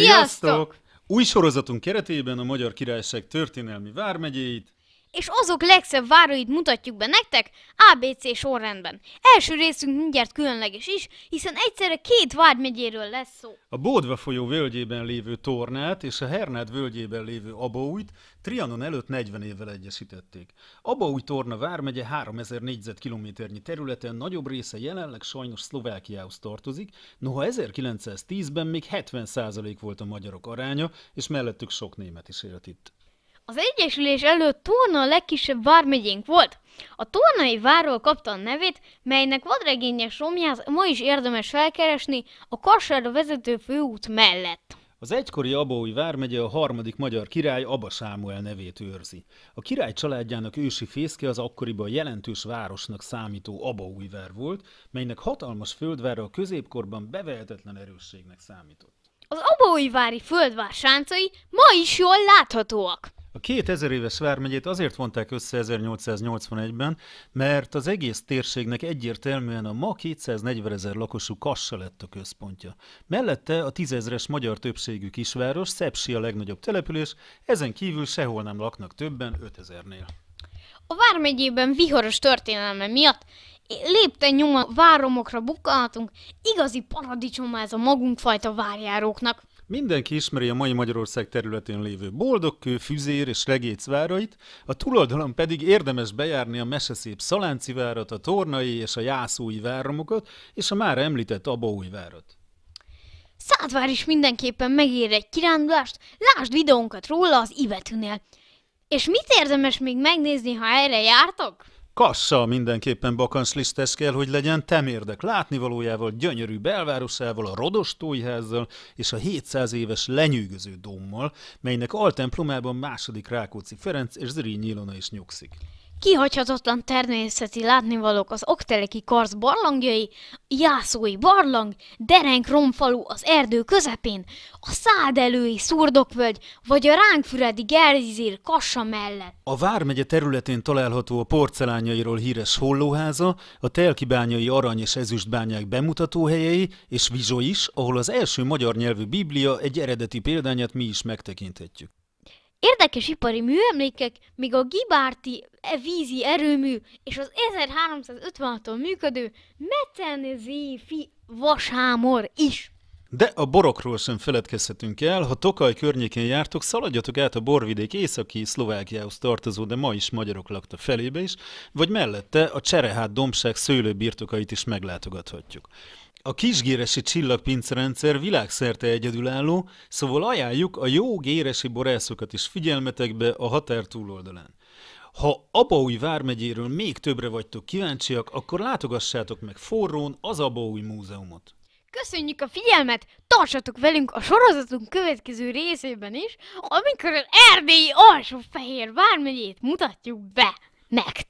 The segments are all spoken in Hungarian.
Sziasztok! Új sorozatunk keretében a Magyar Királyság történelmi vármegyéit, és azok legszebb váróit mutatjuk be nektek ABC sorrendben. Első részünk mindjárt különleges is, hiszen egyszerre két vármegyéről lesz szó. A Bódva folyó völgyében lévő Tornát és a Hernád völgyében lévő Abaújt Trianon előtt 40 évvel egyesítették. Abaúj Torna vármegye 3000 négyzetkilométernyi területen nagyobb része jelenleg sajnos Szlovákiához tartozik, noha 1910-ben még 70% volt a magyarok aránya, és mellettük sok német is élt itt. Az egyesülés előtt Torna a legkisebb vármegyénk volt. A Tornai várról kapta a nevét, melynek vadregényes romját ma is érdemes felkeresni a Kassára vezető főút mellett. Az egykori Abói vármegye a harmadik magyar király Aba Sámuel nevét őrzi. A király családjának ősi fészke az akkoriban jelentős városnak számító Abaújvár volt, melynek hatalmas földvára a középkorban bevehetetlen erősségnek számított. Az Abaújvári földvár sáncai ma is jól láthatóak. A 2000 éves vármegyét azért vonták össze 1881-ben, mert az egész térségnek egyértelműen a ma 240 ezer lakosú Kassa lett a központja. Mellette a tízezres magyar többségű kisváros, Szepsi a legnagyobb település, ezen kívül sehol nem laknak többen 5000-nél. A vármegyében viharos történelme miatt lépten nyoma váromokra bukkanhatunk, igazi paradicsom ez a magunkfajta várjáróknak. Mindenki ismeri a mai Magyarország területén lévő Boldogkő, Füzér és regécvárait, a túloldalon pedig érdemes bejárni a meseszép Szalánci várat, a Tornai és a Jászói váromokat, és a már említett Abaúj várat. Szádvár is mindenképpen megér egy kirándulást, lásd videónkat róla az Ibetűnél. És mit érdemes még megnézni, ha erre jártok? Kassa mindenképpen Bakansz Lisztesz kell, hogy legyen temérdek látnivalójával, gyönyörű belvárosával, a rodostóiházzal és a 700 éves lenyűgöző dommal, melynek altemplomában második Rákóczi Ferenc és Zrínyi Ilona is nyugszik. Kihagyhatatlan természeti látnivalók az Okteleki karsz barlangjai, Jászói barlang, dereng romfalú az erdő közepén, a Szádelői szurdokvölgy vagy a Ránkfüredi gerzizír kassa mellett. A Vármegye területén található a porcelányairól híres hollóháza, a telkibányai arany és ezüstbányák bemutatóhelyei és Vizsó is, ahol az első magyar nyelvű biblia egy eredeti példányát mi is megtekinthetjük. Érdekes ipari műemlékek, még a Gibárti e vízi erőmű és az 1356-tól működő metenzéfi vasámor is. De a borokról sem feledkezhetünk el, ha Tokaj környékén jártok, szaladjatok át a borvidék északi Szlovákiához tartozó, de ma is magyarok lakta felébe is, vagy mellette a Cserehát dombság szőlőbirtokait is meglátogathatjuk. A kisgéresi csillagpincrendszer világszerte egyedülálló, szóval ajánljuk a jó géresi borászokat is figyelmetekbe a határ túloldalán. Ha Abaúj vármegyéről még többre vagytok kíváncsiak, akkor látogassátok meg forrón az Abaúj Múzeumot. Köszönjük a figyelmet! Tartsatok velünk a sorozatunk következő részében is, amikor az erdélyi alsó fehér vármegyét mutatjuk be nektek!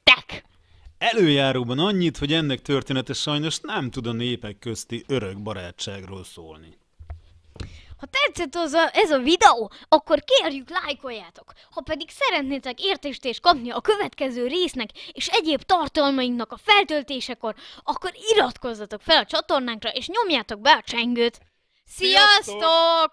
Előjáróban annyit, hogy ennek története sajnos nem tud a népek közti örök barátságról szólni. Ha tetszett az a, ez a videó, akkor kérjük lájkoljátok! Ha pedig szeretnétek értést és kapni a következő résznek és egyéb tartalmainknak a feltöltésekor, akkor iratkozzatok fel a csatornánkra és nyomjátok be a csengőt! Sziasztok! Sziasztok!